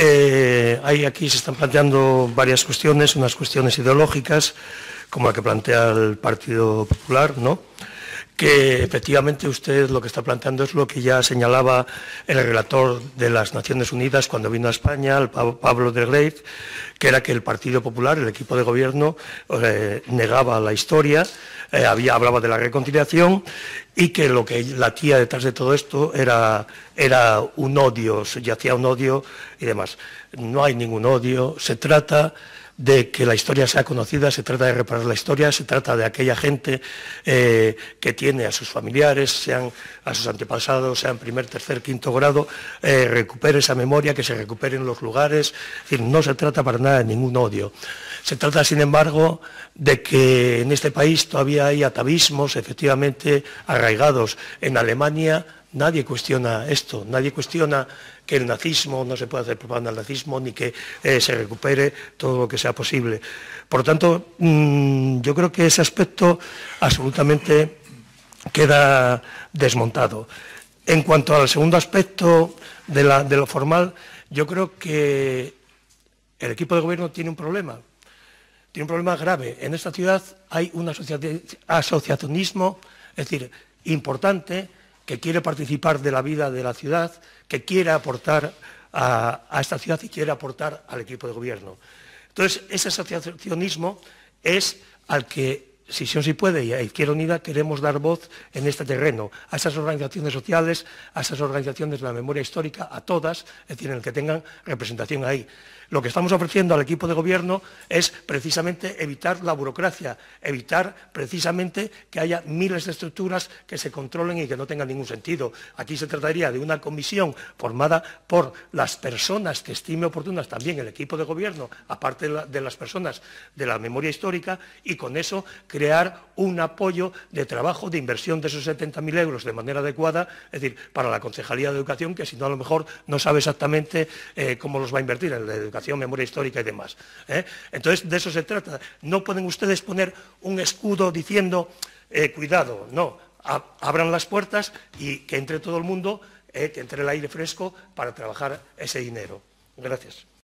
Eh, hay aquí se están planteando varias cuestiones, unas cuestiones ideológicas, como la que plantea el Partido Popular, ¿no? que efectivamente usted lo que está planteando es lo que ya señalaba el relator de las Naciones Unidas cuando vino a España, Pablo de Grave, que era que el Partido Popular, el equipo de gobierno, eh, negaba la historia, eh, hablaba de la reconciliación y que lo que latía detrás de todo esto era, era un odio, se yacía un odio y demás. No hay ningún odio, se trata de que la historia sea conocida, se trata de reparar la historia, se trata de aquella gente eh, que tiene a sus familiares, sean a sus antepasados, sean primer, tercer, quinto grado, eh, recupere esa memoria, que se recuperen los lugares. decir, no se trata para nada de ningún odio. Se trata, sin embargo, de que en este país todavía hay atavismos, efectivamente, arraigados. En Alemania, Nadie cuestiona esto, nadie cuestiona que el nazismo no se pueda hacer propaganda al nazismo ni que eh, se recupere todo lo que sea posible. Por lo tanto, mm, yo creo que ese aspecto absolutamente queda desmontado. En cuanto al segundo aspecto de, de lo formal, yo creo que el equipo de gobierno tiene un problema, tiene un problema grave. En esta ciudad hay un asociacionismo, es decir, importante, que quiere participar de la vida de la ciudad, que quiere aportar a, esta ciudad y quiere aportar al equipo de gobierno. Entonces, ese asociacionismo es al que si sí si puede y a Izquierda Unida queremos dar voz en este terreno, a esas organizaciones sociales, a esas organizaciones de la memoria histórica, a todas, es decir, en el que tengan representación ahí. Lo que estamos ofreciendo al equipo de gobierno es precisamente evitar la burocracia, evitar precisamente que haya miles de estructuras que se controlen y que no tengan ningún sentido. Aquí se trataría de una comisión formada por las personas que estime oportunas, también el equipo de gobierno, aparte de, las personas de la memoria histórica, y con eso crear un apoyo de trabajo, de inversión de esos 70.000 euros de manera adecuada, es decir, para la Concejalía de Educación, que si no a lo mejor no sabe exactamente eh, cómo los va a invertir en la educación, memoria histórica y demás. ¿eh? Entonces, de eso se trata. No pueden ustedes poner un escudo diciendo, eh, cuidado, no, abran las puertas y que entre todo el mundo, que entre el aire fresco para trabajar ese dinero. Gracias.